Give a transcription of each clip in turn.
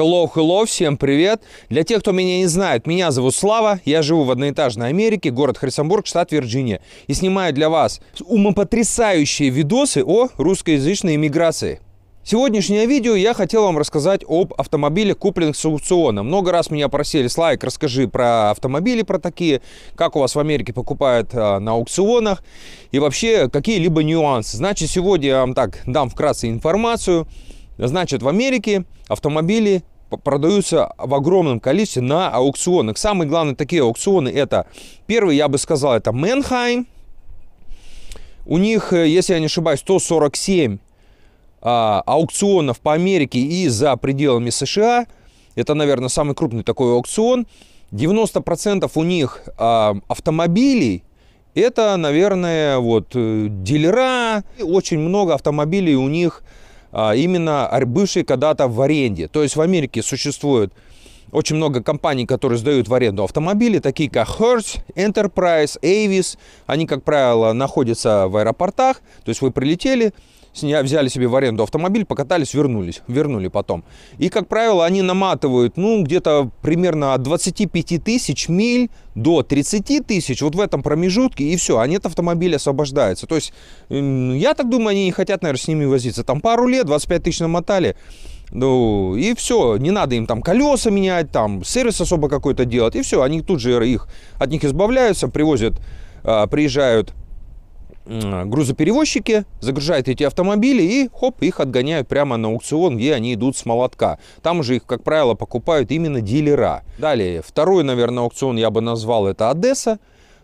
Hello, hello, всем привет. Для тех, кто меня не знает, меня зовут Слава, я живу в одноэтажной Америке, город Харрисонбург, штат Вирджиния. И снимаю для вас умопотрясающие видосы о русскоязычной иммиграции. Сегодняшнее видео я хотел вам рассказать об автомобиле, купленных с аукциона. Много раз меня просили, Слайк, расскажи про автомобили, про такие, как у вас в Америке покупают а, на аукционах и вообще какие-либо нюансы. Значит, сегодня я вам так дам вкратце информацию. Значит, в Америке автомобили продаются в огромном количестве на аукционах. Самые главные такие аукционы это, первый, я бы сказал, это Менхайм. У них, э, если я не ошибаюсь, 147 а, аукционов по Америке и за пределами США. Это, наверное, самый крупный такой аукцион. 90% у них а, автомобилей. Это, наверное, вот э, дилера. очень много автомобилей у них а, именно бывшие когда-то в аренде. То есть в Америке существует очень много компаний, которые сдают в аренду автомобили, такие как Hertz, Enterprise, Avis. Они, как правило, находятся в аэропортах. То есть вы прилетели, взяли себе в аренду автомобиль, покатались, вернулись, вернули потом. И, как правило, они наматывают, ну, где-то примерно от 25 тысяч миль до 30 тысяч, вот в этом промежутке, и все, а они от автомобиля освобождаются. То есть, я так думаю, они не хотят, наверное, с ними возиться. Там пару лет, 25 тысяч намотали, ну, и все, не надо им там колеса менять, там сервис особо какой-то делать, и все, они тут же их, от них избавляются, привозят, а, приезжают грузоперевозчики загружают эти автомобили и хоп, их отгоняют прямо на аукцион, где они идут с молотка. Там же их, как правило, покупают именно дилера. Далее, второй, наверное, аукцион я бы назвал это Одесса.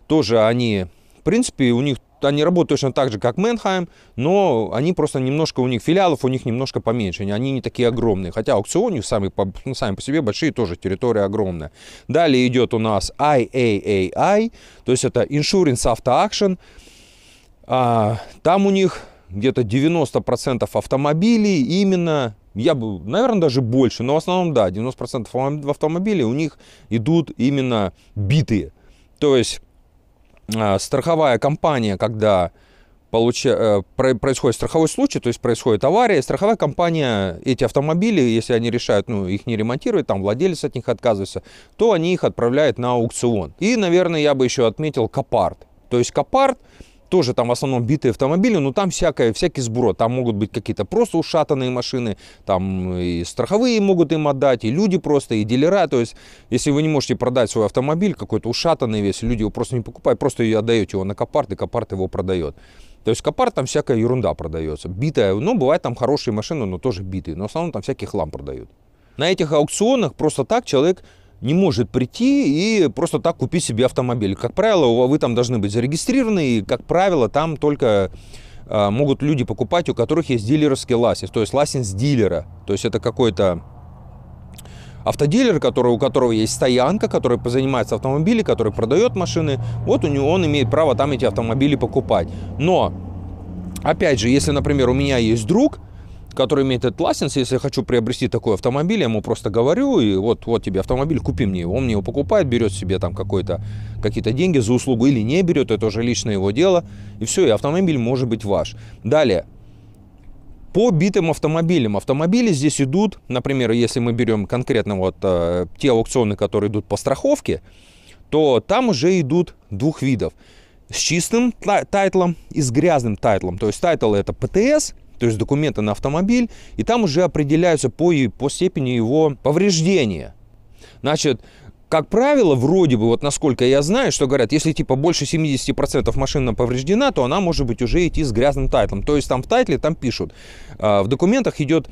Тоже они, в принципе, у них они работают точно так же, как Мэнхайм, но они просто немножко, у них филиалов у них немножко поменьше, они не такие огромные. Хотя аукцион у них сами по, ну, сами по себе большие, тоже территория огромная. Далее идет у нас IAAI, то есть это Insurance Auto Action. А, там у них где-то 90% автомобилей именно, я бы, наверное, даже больше, но в основном, да, 90% автомобилей у них идут именно битые. То есть а, страховая компания, когда получа, э, происходит страховой случай, то есть происходит авария, страховая компания эти автомобили, если они решают, ну, их не ремонтировать, там владелец от них отказывается, то они их отправляют на аукцион. И, наверное, я бы еще отметил Копарт. То есть Копарт – тоже там в основном битые автомобили, но там всякое, всякий сбро. Там могут быть какие-то просто ушатанные машины, там э, и страховые могут им отдать, и люди просто, и дилера. То есть, если вы не можете продать свой автомобиль, какой-то ушатанный весь, люди его просто не покупают, просто и отдаете его на Копарт, и Копарт его продает. То есть Копарт там всякая ерунда продается. Битая, ну, бывает там хорошие машины, но тоже битые. Но в основном там всякий хлам продают. На этих аукционах просто так человек не может прийти и просто так купить себе автомобиль. Как правило, вы там должны быть зарегистрированы, и, как правило, там только а, могут люди покупать, у которых есть дилерский ласинс, то есть ласинс дилера. То есть это какой-то автодилер, который, у которого есть стоянка, который занимается автомобилем, который продает машины, вот у него он имеет право там эти автомобили покупать. Но, опять же, если, например, у меня есть друг, который имеет этот лайсенс, если я хочу приобрести такой автомобиль, я ему просто говорю, и вот, вот тебе автомобиль, купи мне его. Он мне его покупает, берет себе там какой-то, какие-то деньги за услугу или не берет, это уже личное его дело. И все, и автомобиль может быть ваш. Далее, по битым автомобилям. Автомобили здесь идут, например, если мы берем конкретно вот э, те аукционы, которые идут по страховке, то там уже идут двух видов. С чистым тайтлом и с грязным тайтлом. То есть тайтл это ПТС – то есть документы на автомобиль, и там уже определяются по, по степени его повреждения. Значит, как правило, вроде бы, вот насколько я знаю, что говорят, если типа больше 70% машина повреждена, то она может быть уже идти с грязным тайтлом. То есть там в тайтле там пишут, а, в документах идет,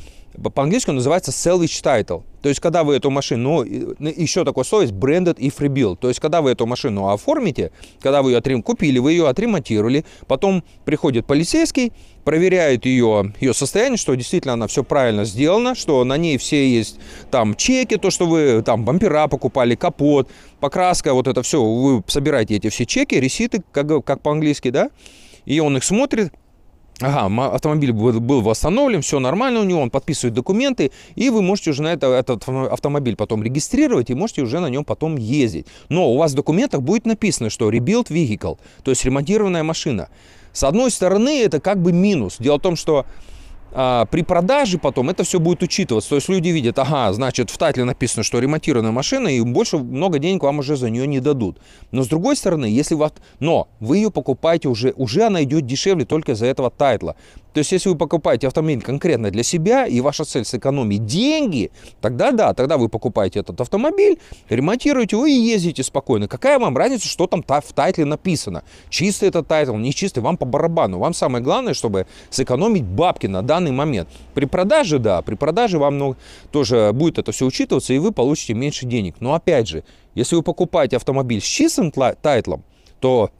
по-английски называется salvage title. То есть когда вы эту машину, еще такое слово есть branded и freebuild. То есть когда вы эту машину оформите, когда вы ее отрем, купили, вы ее отремонтировали, потом приходит полицейский, Проверяет ее, ее состояние, что действительно она все правильно сделана, что на ней все есть там чеки, то, что вы там бампера покупали, капот, покраска, вот это все, вы собираете эти все чеки, реситы, как, как по-английски, да, и он их смотрит, Ага, автомобиль был восстановлен, все нормально у него, он подписывает документы, и вы можете уже на это, этот автомобиль потом регистрировать, и можете уже на нем потом ездить. Но у вас в документах будет написано, что rebuilt vehicle, то есть ремонтированная машина. С одной стороны, это как бы минус. Дело в том, что а, при продаже потом это все будет учитываться. То есть люди видят, ага, значит, в татле написано, что ремонтированная машина, и больше много денег вам уже за нее не дадут. Но с другой стороны, если вас... Но вы ее покупаете уже, уже она идет дешевле только из-за этого тайтла. То есть, если вы покупаете автомобиль конкретно для себя, и ваша цель сэкономить деньги, тогда да, тогда вы покупаете этот автомобиль, ремонтируете его и ездите спокойно. Какая вам разница, что там в тайтле написано? Чистый это тайтл, не чистый, вам по барабану. Вам самое главное, чтобы сэкономить бабки на данный момент. При продаже, да, при продаже вам ну, тоже будет это все учитываться, и вы получите меньше денег. Но опять же, если вы покупаете автомобиль с чистым тайтлом, то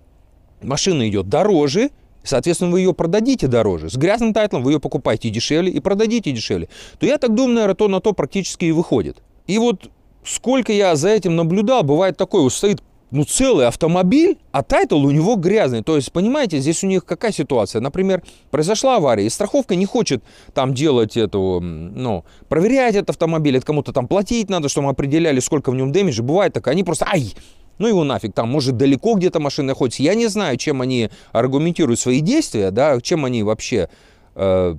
машина идет дороже, Соответственно, вы ее продадите дороже. С грязным тайтлом вы ее покупаете дешевле и продадите дешевле. То я так думаю, наверное, то на то практически и выходит. И вот сколько я за этим наблюдал, бывает такое, вот стоит ну, целый автомобиль, а тайтл у него грязный. То есть, понимаете, здесь у них какая ситуация? Например, произошла авария, и страховка не хочет там делать этого, ну, проверять этот автомобиль, это кому-то там платить надо, чтобы мы определяли, сколько в нем дэмиджа. Бывает так, они просто, ай, ну его нафиг, там, может, далеко где-то машина находится. Я не знаю, чем они аргументируют свои действия, да, чем они вообще, э,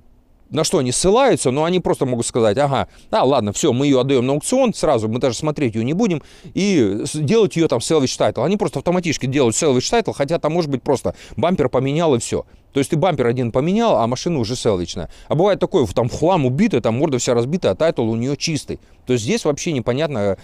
на что они ссылаются, но они просто могут сказать, ага, да, ладно, все, мы ее отдаем на аукцион сразу, мы даже смотреть ее не будем, и делать ее там salvage title. Они просто автоматически делают salvage title, хотя там, может быть, просто бампер поменял и все. То есть ты бампер один поменял, а машина уже селвичная. А бывает такое, там хлам убитый, там морда вся разбита, а тайтл у нее чистый. То есть здесь вообще непонятно,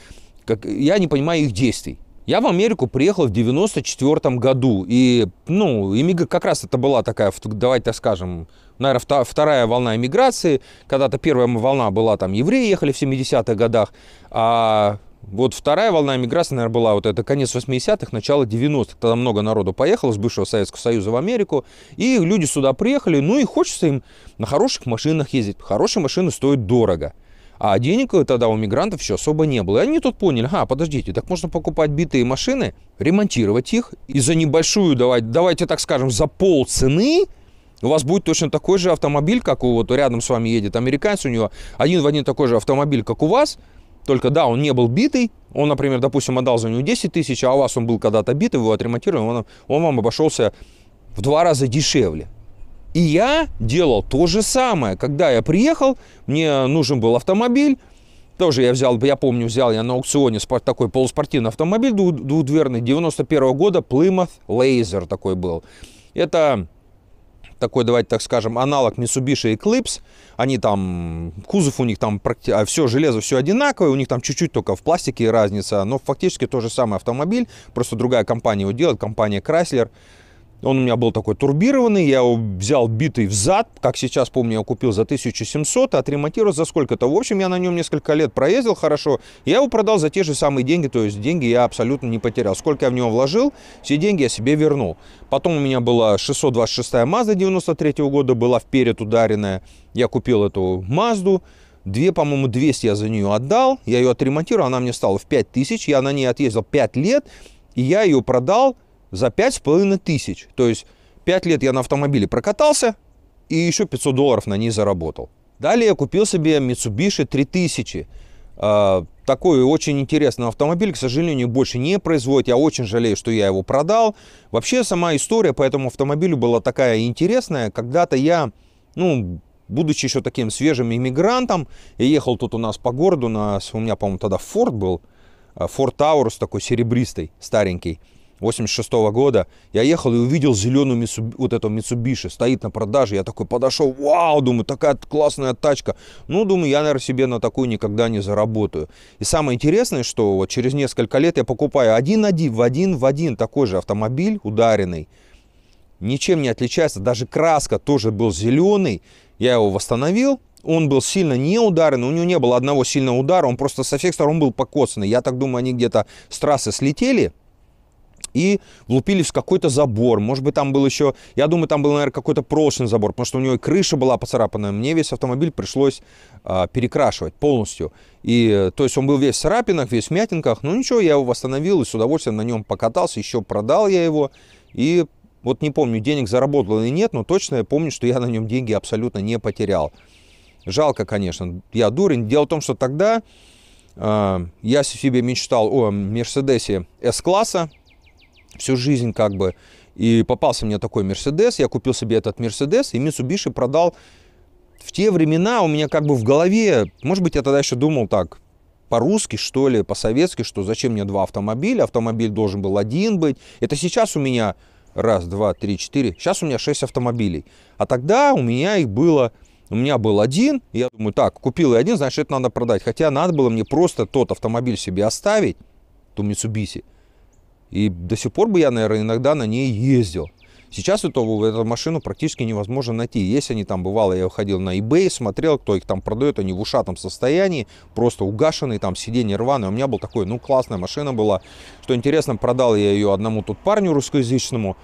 как, я не понимаю их действий. Я в Америку приехал в 94 году, и, ну, иммиг... как раз это была такая, давайте так скажем, наверное, вторая волна иммиграции. Когда-то первая волна была, там, евреи ехали в 70-х годах, а вот вторая волна иммиграции, наверное, была вот это конец 80-х, начало 90-х. Тогда много народу поехало с бывшего Советского Союза в Америку. И люди сюда приехали, ну и хочется им на хороших машинах ездить. Хорошие машины стоят дорого. А денег э, тогда у мигрантов еще особо не было. И они тут поняли, а, подождите, так можно покупать битые машины, ремонтировать их и за небольшую, давайте, давайте так скажем, за пол цены у вас будет точно такой же автомобиль, как у вот рядом с вами едет американец, у него один в один такой же автомобиль, как у вас, только да, он не был битый, он, например, допустим, отдал за него 10 тысяч, а у вас он был когда-то битый, вы его отремонтировали, он, он вам обошелся в два раза дешевле. И я делал то же самое. Когда я приехал, мне нужен был автомобиль. Тоже я взял, я помню, взял я на аукционе такой полуспортивный автомобиль двухдверный 91 года, Plymouth Laser такой был. Это такой, давайте так скажем, аналог Mitsubishi Eclipse. Они там, кузов у них там, а все железо, все одинаковое, у них там чуть-чуть только в пластике разница, но фактически тот же самый автомобиль, просто другая компания его делает, компания Chrysler. Он у меня был такой турбированный, я его взял битый в зад, как сейчас помню, я купил за 1700, отремонтировал за сколько-то. В общем, я на нем несколько лет проездил хорошо, я его продал за те же самые деньги, то есть деньги я абсолютно не потерял. Сколько я в него вложил, все деньги я себе вернул. Потом у меня была 626 Mazda 93 года, была вперед ударенная, я купил эту Мазду, Две, по-моему, 200 я за нее отдал, я ее отремонтировал, она мне стала в 5000, я на ней отъездил 5 лет, и я ее продал за 5,5 тысяч. То есть 5 лет я на автомобиле прокатался и еще 500 долларов на ней заработал. Далее я купил себе Mitsubishi 3000. А, такой очень интересный автомобиль, к сожалению, больше не производит. Я очень жалею, что я его продал. Вообще сама история по этому автомобилю была такая интересная. Когда-то я, ну, будучи еще таким свежим иммигрантом, я ехал тут у нас по городу, у, нас, у меня, по-моему, тогда Ford был, Ford а, Taurus такой серебристый, старенький. 86 -го года. Я ехал и увидел зеленую Митсу, вот эту Митсубиши, стоит на продаже. Я такой подошел, вау, думаю, такая классная тачка. Ну, думаю, я, наверное, себе на такую никогда не заработаю. И самое интересное, что вот через несколько лет я покупаю один-один в один в один такой же автомобиль ударенный. Ничем не отличается, даже краска тоже был зеленый. Я его восстановил, он был сильно не ударен, у него не было одного сильного удара, он просто со всех сторон был покосанный. Я так думаю, они где-то с трассы слетели, и влупились в какой-то забор. Может быть, там был еще, я думаю, там был, наверное, какой-то прошлый забор, потому что у него и крыша была поцарапанная. Мне весь автомобиль пришлось а, перекрашивать полностью. И, э, то есть, он был весь в царапинах, весь в мятинках. Ну, ничего, я его восстановил и с удовольствием на нем покатался. Еще продал я его. И вот не помню, денег заработал или нет, но точно я помню, что я на нем деньги абсолютно не потерял. Жалко, конечно, я дурень. Дело в том, что тогда э, я себе мечтал о Мерседесе С-класса, всю жизнь как бы. И попался мне такой Мерседес, я купил себе этот Мерседес, и Mitsubishi продал. В те времена у меня как бы в голове, может быть, я тогда еще думал так, по-русски, что ли, по-советски, что зачем мне два автомобиля, автомобиль должен был один быть. Это сейчас у меня раз, два, три, четыре, сейчас у меня шесть автомобилей. А тогда у меня их было, у меня был один, я думаю, так, купил и один, значит, это надо продать. Хотя надо было мне просто тот автомобиль себе оставить, ту Mitsubishi, и до сих пор бы я, наверное, иногда на ней ездил. Сейчас эту, эту машину практически невозможно найти. Есть они там, бывало, я уходил на eBay, смотрел, кто их там продает, они в ушатом состоянии, просто угашенные, там сиденье рваное. У меня был такой, ну, классная машина была. Что интересно, продал я ее одному тут парню русскоязычному,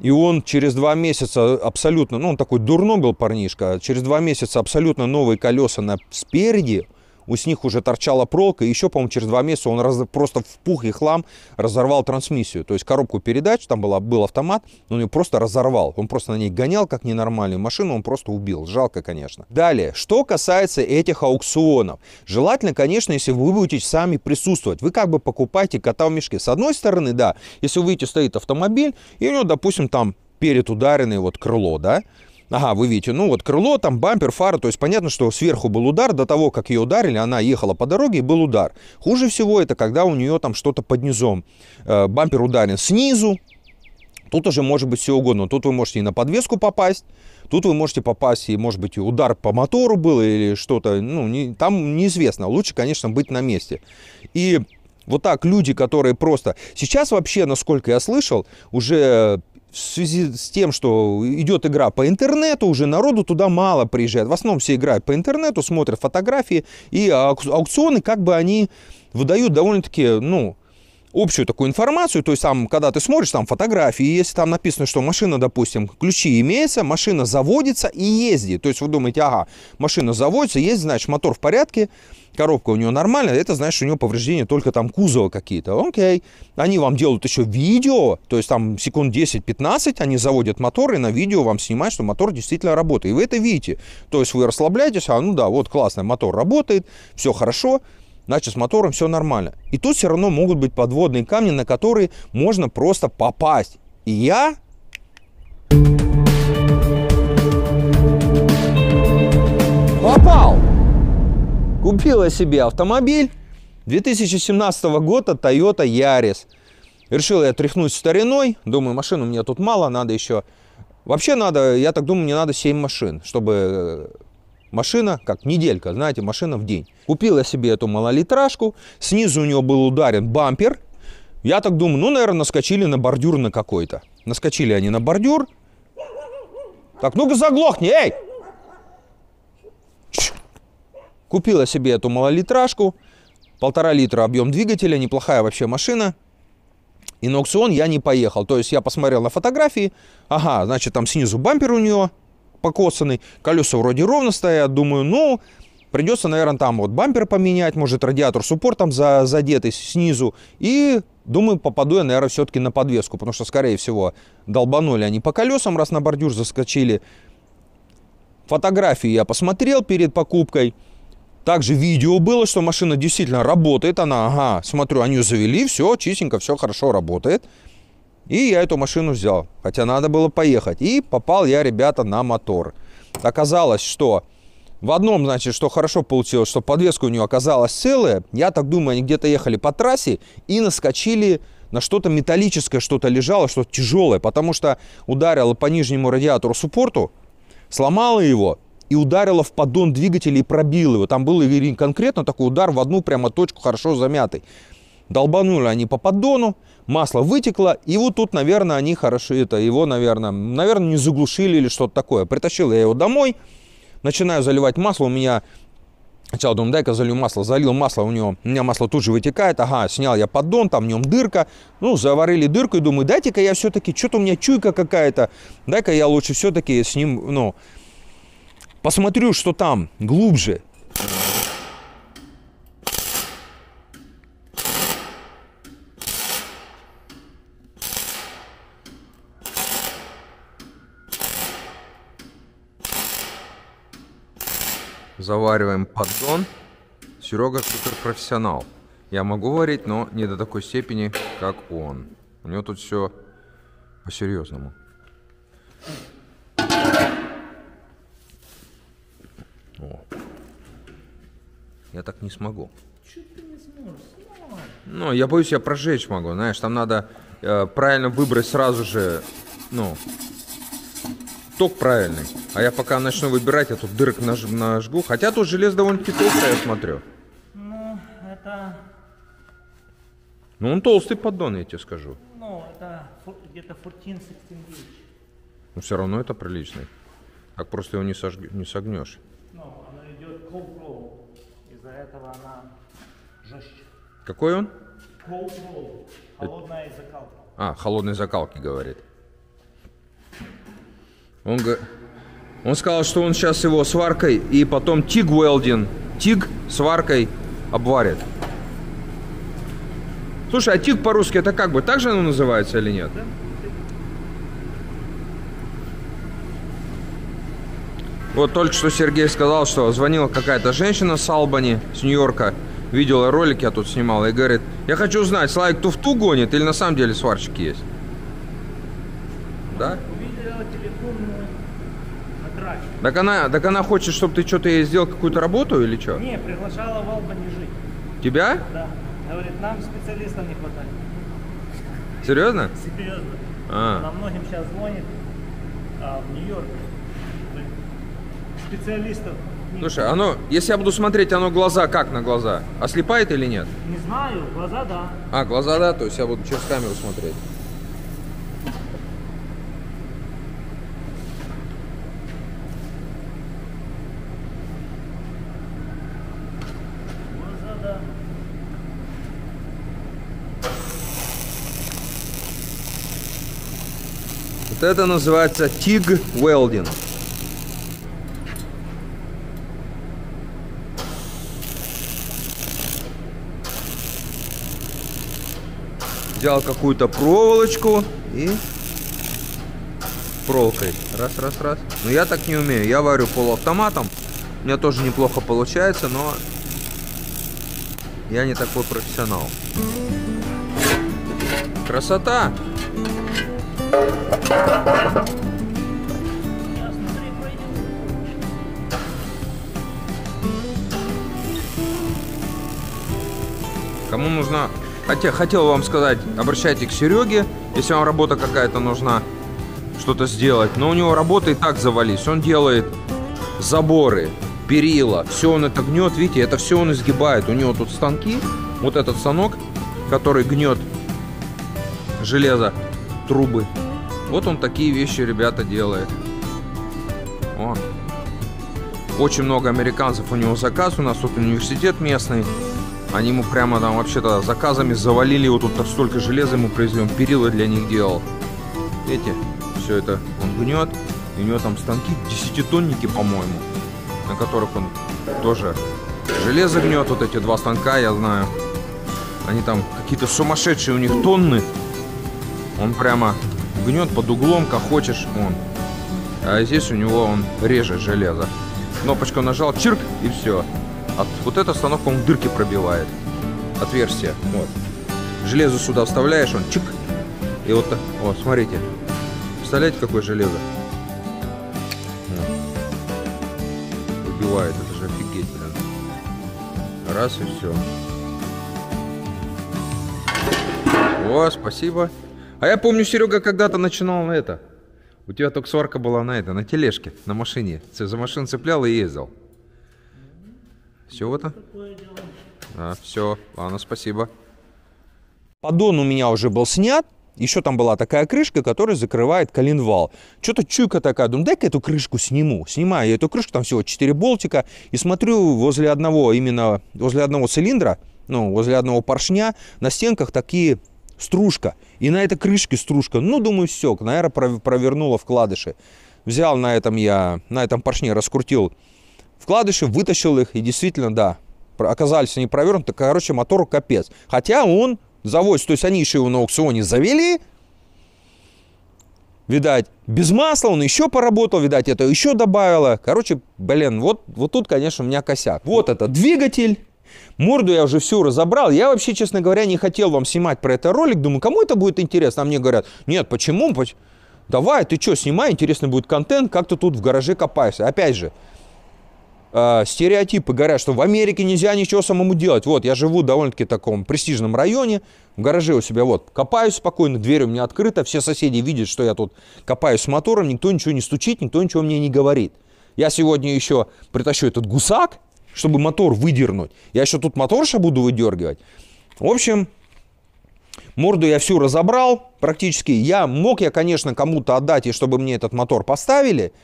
и он через два месяца абсолютно, ну, он такой дурно был парнишка, а через два месяца абсолютно новые колеса на спереди, у них уже торчала проволока, и еще, по-моему, через два месяца он раз, просто в пух и хлам разорвал трансмиссию. То есть коробку передач, там была, был автомат, но он ее просто разорвал. Он просто на ней гонял, как ненормальную машину, он просто убил. Жалко, конечно. Далее, что касается этих аукционов. Желательно, конечно, если вы будете сами присутствовать. Вы как бы покупаете кота в мешке. С одной стороны, да, если вы видите, стоит автомобиль, и у него, допустим, там перед ударенный вот крыло, да, Ага, вы видите, ну вот крыло, там бампер, фара, то есть понятно, что сверху был удар, до того, как ее ударили, она ехала по дороге и был удар. Хуже всего это, когда у нее там что-то под низом. Э, бампер ударен снизу, тут уже может быть все угодно. Тут вы можете и на подвеску попасть, тут вы можете попасть, и может быть и удар по мотору был или что-то, ну не, там неизвестно. Лучше, конечно, быть на месте. И вот так люди, которые просто... Сейчас вообще, насколько я слышал, уже в связи с тем, что идет игра по интернету, уже народу туда мало приезжает. В основном все играют по интернету, смотрят фотографии, и аукционы как бы они выдают довольно-таки, ну, общую такую информацию, то есть там, когда ты смотришь там фотографии, если там написано, что машина, допустим, ключи имеются, машина заводится и ездит, то есть вы думаете, ага, машина заводится, ездит, значит, мотор в порядке, коробка у него нормальная, это значит, что у него повреждения только там кузова какие-то. Окей. Они вам делают еще видео, то есть там секунд 10-15 они заводят мотор и на видео вам снимают, что мотор действительно работает. И вы это видите. То есть вы расслабляетесь, а ну да, вот классно, мотор работает, все хорошо, значит, с мотором все нормально. И тут все равно могут быть подводные камни, на которые можно просто попасть. И я попал! купила себе автомобиль 2017 года Toyota Yaris. Решил я тряхнуть стариной. Думаю, машин у меня тут мало, надо еще... Вообще надо, я так думаю, мне надо 7 машин, чтобы э, машина, как неделька, знаете, машина в день. Купил я себе эту малолитражку, снизу у нее был ударен бампер. Я так думаю, ну, наверное, наскочили на бордюр на какой-то. Наскочили они на бордюр. Так, ну-ка заглохни, эй! Купила себе эту малолитражку, полтора литра объем двигателя, неплохая вообще машина. И на аукцион я не поехал. То есть я посмотрел на фотографии, ага, значит там снизу бампер у нее покосанный, колеса вроде ровно стоят, думаю, ну, придется, наверное, там вот бампер поменять, может радиатор суппорт там за, задетый снизу. И думаю, попаду я, наверное, все-таки на подвеску, потому что, скорее всего, долбанули они по колесам, раз на бордюр заскочили. Фотографии я посмотрел перед покупкой. Также видео было, что машина действительно работает. Она, ага, смотрю, они завели, все чистенько, все хорошо работает. И я эту машину взял, хотя надо было поехать. И попал я, ребята, на мотор. Оказалось, что в одном, значит, что хорошо получилось, что подвеска у нее оказалась целая. Я так думаю, они где-то ехали по трассе и наскочили на что-то металлическое, что-то лежало, что-то тяжелое, потому что ударило по нижнему радиатору суппорту, сломало его, и ударила в поддон двигателя и пробила его. Там был конкретно такой удар в одну прямо точку хорошо замятый. Долбанули они по поддону, масло вытекло, и вот тут, наверное, они хорошо это, его, наверное, наверное, не заглушили или что-то такое. Притащил я его домой, начинаю заливать масло, у меня Сначала думаю, дай-ка залью масло. Залил масло, у него, у меня масло тут же вытекает. Ага, снял я поддон, там в нем дырка. Ну, заварили дырку и думаю, дайте-ка я все-таки, что-то у меня чуйка какая-то. Дай-ка я лучше все-таки с ним, ну, Посмотрю, что там, глубже. Завариваем поддон. Серега супер профессионал. Я могу варить, но не до такой степени, как он. У него тут все по-серьезному. О. Я так не смогу. Ну, я боюсь, я прожечь могу. Знаешь, там надо э, правильно выбрать сразу же, ну, ток правильный. А я пока начну выбирать, я тут дырок наж нажгу. Хотя тут железо довольно-таки толстое, я смотрю. Ну, это... Ну, он толстый поддон, я тебе скажу. Ну, это где-то 14-16 Ну, все равно это приличный. Так просто его не, сожг... не согнешь ну, оно идет cold Из-за этого она жестче. Какой он? Cold roll. Холодная закалка. А, холодной закалки говорит. Он, он сказал, что он сейчас его сваркой и потом тиг уэлдин, тиг сваркой обварит. Слушай, а тиг по-русски это как бы так же оно называется или нет? Да. Вот только что Сергей сказал, что звонила какая-то женщина с Албани, с Нью-Йорка, видела ролик, я тут снимал, и говорит, я хочу знать, Славик туфту гонит или на самом деле сварщики есть? Да? Так она, так она хочет, чтобы ты что-то ей сделал, какую-то работу или что? Не, приглашала в Албани жить. Тебя? Да. Говорит, нам специалистов не хватает. Серьезно? Серьезно. А. Она многим сейчас звонит а, в Нью-Йорке специалистов. Слушай, оно, если я буду смотреть, оно глаза как на глаза? Ослепает или нет? Не знаю, глаза да. А, глаза да, то есть я буду через камеру смотреть. Вот это называется TIG welding. взял какую-то проволочку и проволокой. Раз, раз, раз. Но я так не умею. Я варю полуавтоматом. У меня тоже неплохо получается, но я не такой профессионал. Красота! Кому нужна хотя, хотел вам сказать, обращайтесь к Сереге, если вам работа какая-то нужна, что-то сделать. Но у него работа и так завались. Он делает заборы, перила, все он это гнет, видите, это все он изгибает. У него тут станки, вот этот станок, который гнет железо, трубы. Вот он такие вещи, ребята, делает. О. Очень много американцев у него заказ. У нас тут университет местный. Они ему прямо там вообще-то заказами завалили, его тут так столько железа ему привезли, он перила для них делал. Видите, все это он гнет, и у него там станки десятитонники, по-моему, на которых он тоже железо гнет, вот эти два станка, я знаю. Они там какие-то сумасшедшие у них тонны. Он прямо гнет под углом, как хочешь он. А здесь у него он режет железо. Кнопочку нажал, чирк, и все. От, вот эта остановка он дырки пробивает. Отверстие. Вот. Железо сюда вставляешь, он чик. И вот так. Вот, смотрите. Представляете, какое железо? Убивает, это же офигеть, блин. Раз и все. О, спасибо. А я помню, Серега когда-то начинал на это. У тебя только сварка была на это, на тележке, на машине. За машину цеплял и ездил. Все это? А, все, ладно, спасибо. Поддон у меня уже был снят. Еще там была такая крышка, которая закрывает коленвал. Что-то чуйка такая, думаю, дай-ка эту крышку сниму. Снимаю эту крышку, там всего 4 болтика. И смотрю возле одного, именно возле одного цилиндра, ну, возле одного поршня, на стенках такие стружка. И на этой крышке стружка. Ну, думаю, все, наверное, провернула вкладыши. Взял на этом я, на этом поршне раскрутил вкладыши, вытащил их, и действительно, да, оказались они провернуты, короче, мотору капец. Хотя он заводится, то есть они еще его на аукционе завели, видать, без масла он еще поработал, видать, это еще добавило. Короче, блин, вот, вот тут, конечно, у меня косяк. Вот это двигатель. Морду я уже всю разобрал. Я вообще, честно говоря, не хотел вам снимать про это ролик. Думаю, кому это будет интересно? А мне говорят, нет, почему? Давай, ты что, снимай, интересный будет контент, как ты тут в гараже копаешься. Опять же, а, стереотипы говорят, что в Америке нельзя ничего самому делать. Вот, я живу довольно-таки в таком престижном районе, в гараже у себя вот копаюсь спокойно, дверь у меня открыта, все соседи видят, что я тут копаюсь с мотором, никто ничего не стучит, никто ничего мне не говорит. Я сегодня еще притащу этот гусак, чтобы мотор выдернуть. Я еще тут моторша буду выдергивать. В общем, морду я всю разобрал практически. Я мог я, конечно, кому-то отдать, и чтобы мне этот мотор поставили –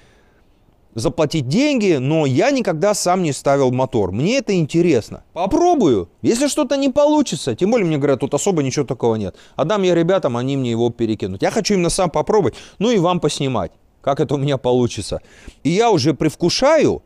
заплатить деньги, но я никогда сам не ставил мотор. Мне это интересно. Попробую. Если что-то не получится, тем более мне говорят, тут особо ничего такого нет. Отдам я ребятам, они мне его перекинут. Я хочу именно сам попробовать, ну и вам поснимать, как это у меня получится. И я уже привкушаю,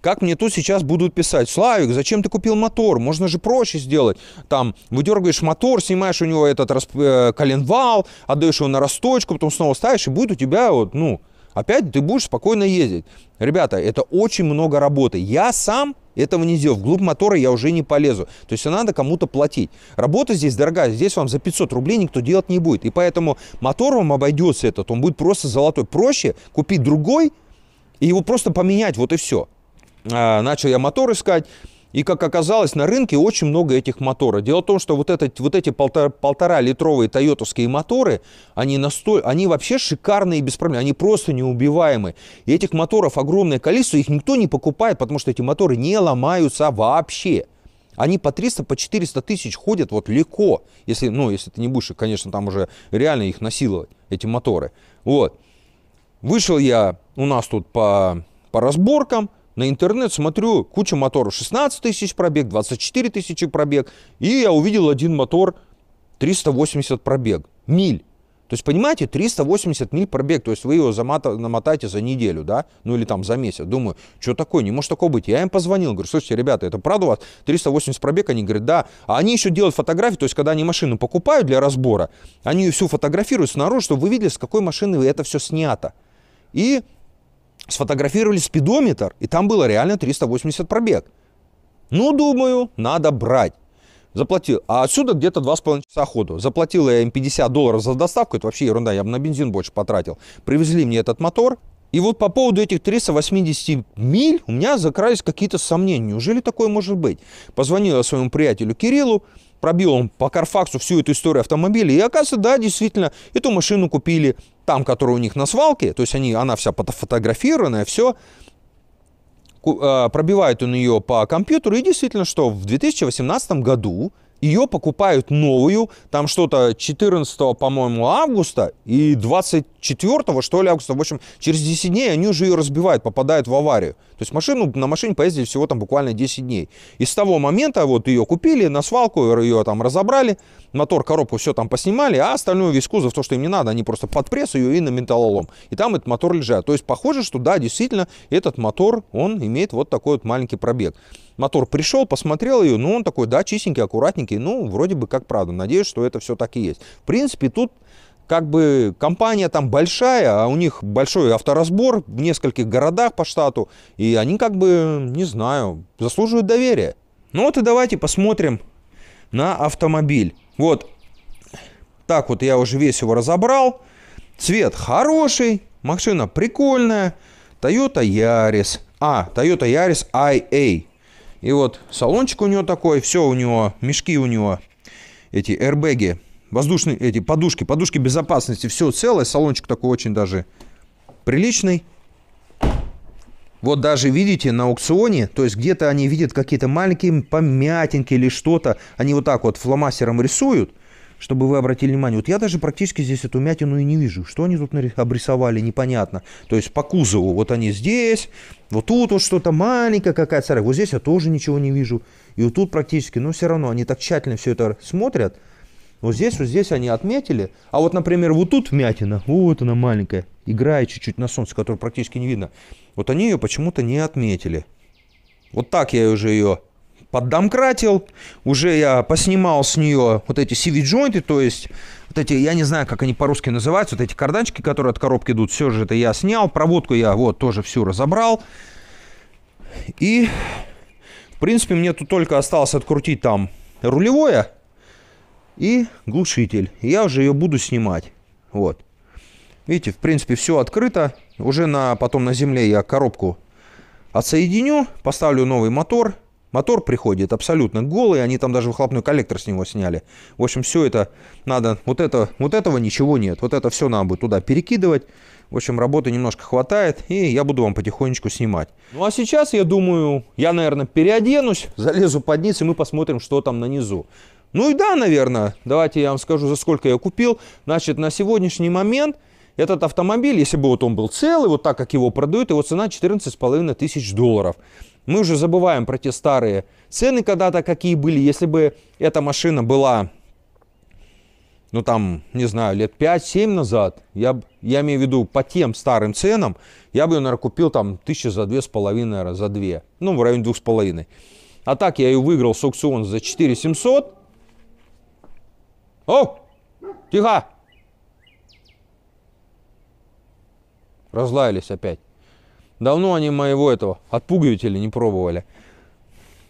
как мне тут сейчас будут писать, Славик, зачем ты купил мотор, можно же проще сделать, там, выдергиваешь мотор, снимаешь у него этот расп... Э, коленвал, отдаешь его на расточку, потом снова ставишь, и будет у тебя вот, ну, опять ты будешь спокойно ездить. Ребята, это очень много работы. Я сам этого не сделал. Вглубь мотора я уже не полезу. То есть надо кому-то платить. Работа здесь дорогая. Здесь вам за 500 рублей никто делать не будет. И поэтому мотор вам обойдется этот. Он будет просто золотой. Проще купить другой и его просто поменять. Вот и все. А, начал я мотор искать. И, как оказалось, на рынке очень много этих моторов. Дело в том, что вот, этот, вот эти полтора, полтора литровые тойотовские моторы, они, настой, они вообще шикарные и без проблем. Они просто неубиваемы. И этих моторов огромное количество, их никто не покупает, потому что эти моторы не ломаются вообще. Они по 300, по 400 тысяч ходят вот легко. Если, ну, если ты не будешь, конечно, там уже реально их насиловать, эти моторы. Вот. Вышел я у нас тут по, по разборкам на интернет, смотрю, куча моторов, 16 тысяч пробег, 24 тысячи пробег, и я увидел один мотор 380 пробег, миль. То есть, понимаете, 380 миль пробег, то есть вы его замата, намотаете за неделю, да, ну или там за месяц. Думаю, что такое, не может такого быть. Я им позвонил, говорю, слушайте, ребята, это правда у вас 380 пробег? Они говорят, да. А они еще делают фотографии, то есть когда они машину покупают для разбора, они всю фотографируют снаружи, чтобы вы видели, с какой машины это все снято. И сфотографировали спидометр, и там было реально 380 пробег. Ну, думаю, надо брать. Заплатил. А отсюда где-то 2,5 часа ходу. Заплатил я им 50 долларов за доставку. Это вообще ерунда, я бы на бензин больше потратил. Привезли мне этот мотор. И вот по поводу этих 380 миль у меня закрались какие-то сомнения. Неужели такое может быть? Позвонил я своему приятелю Кириллу пробил он по Карфаксу всю эту историю автомобилей, и оказывается, да, действительно, эту машину купили там, которая у них на свалке, то есть они, она вся фотографированная, все, а, пробивает он ее по компьютеру, и действительно, что в 2018 году ее покупают новую, там что-то 14, по-моему, августа и 24, что ли, августа. В общем, через 10 дней они уже ее разбивают, попадают в аварию. То есть машину, на машине поездили всего там буквально 10 дней. И с того момента вот ее купили, на свалку ее там разобрали, мотор, коробку все там поснимали, а остальную весь кузов, то, что им не надо, они просто под пресс ее и на металлолом. И там этот мотор лежит То есть похоже, что да, действительно, этот мотор, он имеет вот такой вот маленький пробег. Мотор пришел, посмотрел ее, ну он такой, да, чистенький, аккуратненький, маленький. Ну, вроде бы как правда. Надеюсь, что это все так и есть. В принципе, тут как бы компания там большая, а у них большой авторазбор в нескольких городах по штату, и они как бы, не знаю, заслуживают доверия. Ну вот и давайте посмотрим на автомобиль. Вот так вот я уже весь его разобрал. Цвет хороший, машина прикольная. Toyota Yaris. А, Toyota Yaris IA. И вот салончик у него такой, все у него, мешки у него, эти эрбеги, воздушные эти подушки, подушки безопасности, все целое. Салончик такой очень даже приличный. Вот даже, видите, на аукционе, то есть где-то они видят какие-то маленькие помятинки или что-то, они вот так вот фломастером рисуют, чтобы вы обратили внимание. Вот я даже практически здесь эту мятину и не вижу. Что они тут обрисовали, непонятно. То есть по кузову, вот они здесь, вот тут вот что-то маленькое какая-то царя. Вот здесь я тоже ничего не вижу. И вот тут практически, но все равно они так тщательно все это смотрят. Вот здесь, вот здесь они отметили. А вот, например, вот тут мятина. вот она маленькая, играя чуть-чуть на солнце, которую практически не видно. Вот они ее почему-то не отметили. Вот так я уже ее Поддамкратил, уже я поснимал с нее вот эти CV-джойнты, то есть вот эти, я не знаю, как они по-русски называются, вот эти карданчики, которые от коробки идут, все же это я снял, проводку я вот тоже всю разобрал. И, в принципе, мне тут только осталось открутить там рулевое и глушитель. И я уже ее буду снимать. Вот. Видите, в принципе, все открыто. Уже на, потом на земле я коробку отсоединю, поставлю новый мотор – Мотор приходит абсолютно голый, они там даже выхлопной коллектор с него сняли. В общем, все это надо, вот, это, вот этого ничего нет, вот это все надо будет туда перекидывать. В общем, работы немножко хватает, и я буду вам потихонечку снимать. Ну а сейчас, я думаю, я, наверное, переоденусь, залезу под низ, и мы посмотрим, что там на низу. Ну и да, наверное, давайте я вам скажу, за сколько я купил. Значит, на сегодняшний момент этот автомобиль, если бы вот он был целый, вот так, как его продают, его цена 14,5 тысяч долларов. Мы уже забываем про те старые цены когда-то, какие были. Если бы эта машина была, ну там, не знаю, лет 5-7 назад, я, я имею в виду по тем старым ценам, я бы ее, наверное, купил там тысячи за две с половиной, за две. Ну, в районе двух с половиной. А так я ее выиграл с аукциона за 4 700. О, тихо! Разлаялись опять. Давно они моего этого отпугивателя не пробовали.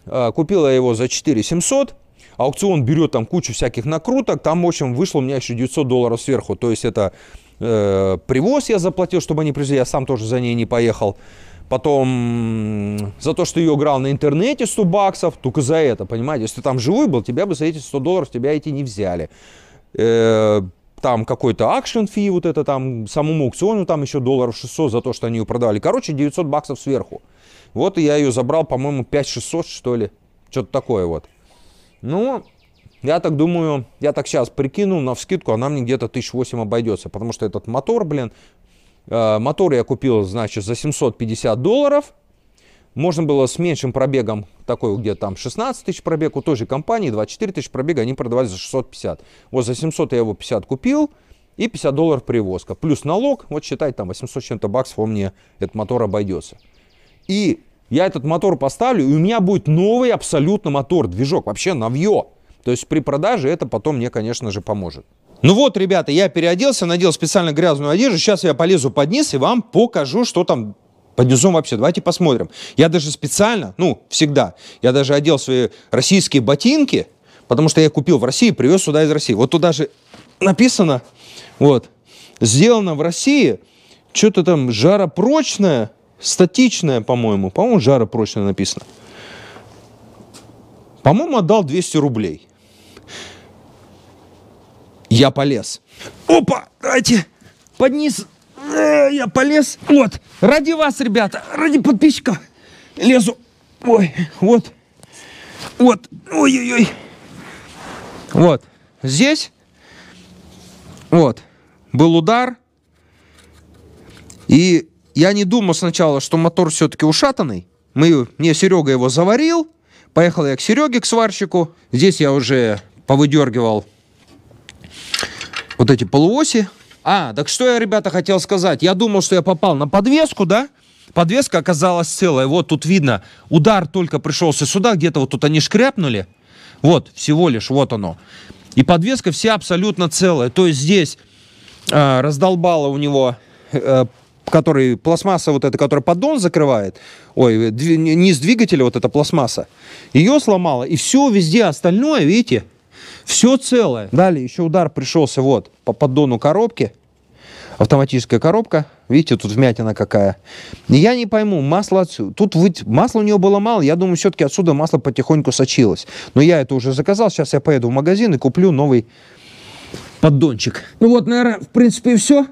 А, Купила я его за 4 700. Аукцион берет там кучу всяких накруток. Там, в общем, вышло у меня еще 900 долларов сверху. То есть это э, привоз я заплатил, чтобы они привезли. Я сам тоже за ней не поехал. Потом за то, что ее играл на интернете 100 баксов, только за это, понимаете? Если ты там живой был, тебя бы за эти 100 долларов тебя эти не взяли. Э, там какой-то акшен фи, вот это там, самому аукциону там еще долларов 600 за то, что они ее продали. Короче, 900 баксов сверху. Вот я ее забрал, по-моему, 5600, что ли. Что-то такое вот. Ну, я так думаю, я так сейчас прикинул на вскидку она мне где-то 1008 обойдется, потому что этот мотор, блин, э, мотор я купил, значит, за 750 долларов – можно было с меньшим пробегом, такой где-то там 16 тысяч пробег, у той же компании 24 тысячи пробега, они продавали за 650. Вот за 700 я его 50 купил, и 50 долларов привозка. Плюс налог, вот считай, там 800 чем-то баксов он мне этот мотор обойдется. И я этот мотор поставлю, и у меня будет новый абсолютно мотор, движок, вообще новье. То есть при продаже это потом мне, конечно же, поможет. Ну вот, ребята, я переоделся, надел специально грязную одежду. Сейчас я полезу под низ и вам покажу, что там под низом вообще. Давайте посмотрим. Я даже специально, ну, всегда, я даже одел свои российские ботинки, потому что я купил в России, привез сюда из России. Вот туда же написано, вот, сделано в России, что-то там жаропрочное, статичное, по-моему. По-моему, жаропрочное написано. По-моему, отдал 200 рублей. Я полез. Опа, давайте под низ Э, я полез. Вот. Ради вас, ребята. Ради подписчиков. Лезу. Ой, вот. Вот. Ой-ой-ой. Вот. Здесь. Вот. Был удар. И я не думал сначала, что мотор все-таки ушатанный. Мы, мне Серега его заварил. Поехал я к Сереге, к сварщику. Здесь я уже повыдергивал вот эти полуоси а, так что я, ребята, хотел сказать. Я думал, что я попал на подвеску, да? Подвеска оказалась целая. Вот тут видно, удар только пришелся сюда, где-то вот тут они шкряпнули. Вот, всего лишь, вот оно. И подвеска вся абсолютно целая. То есть здесь э, раздолбало у него, э, который пластмасса вот эта, которая поддон закрывает, ой, дв- низ двигателя вот эта пластмасса, ее сломала. И все везде остальное, видите, все целое. Далее еще удар пришелся вот по поддону коробки автоматическая коробка. Видите, тут вмятина какая. Я не пойму, масло отсюда. Тут вы... масла у нее было мало. Я думаю, все-таки отсюда масло потихоньку сочилось. Но я это уже заказал. Сейчас я поеду в магазин и куплю новый поддончик. Ну вот, наверное, в принципе, и все.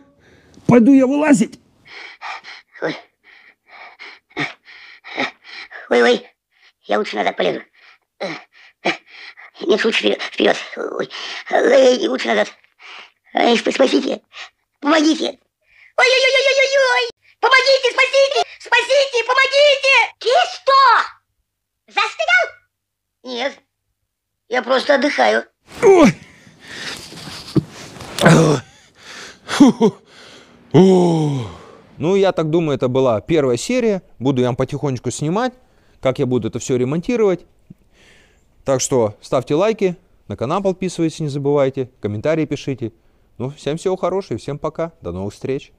Пойду я вылазить. Ой. ой я лучше назад полезу. Нет, лучше вперед. Ой. Лучше назад. Ой, спасите. Помогите! Ой-ой-ой-ой-ой-ой! Помогите, спасите! Спасите, помогите! Ты что, застрял? Нет, я просто отдыхаю. Ой. Ну, я так думаю, это была первая серия. Буду я вам потихонечку снимать, как я буду это все ремонтировать. Так что ставьте лайки, на канал подписывайтесь, не забывайте, комментарии пишите. Ну, всем всего хорошего и всем пока. До новых встреч.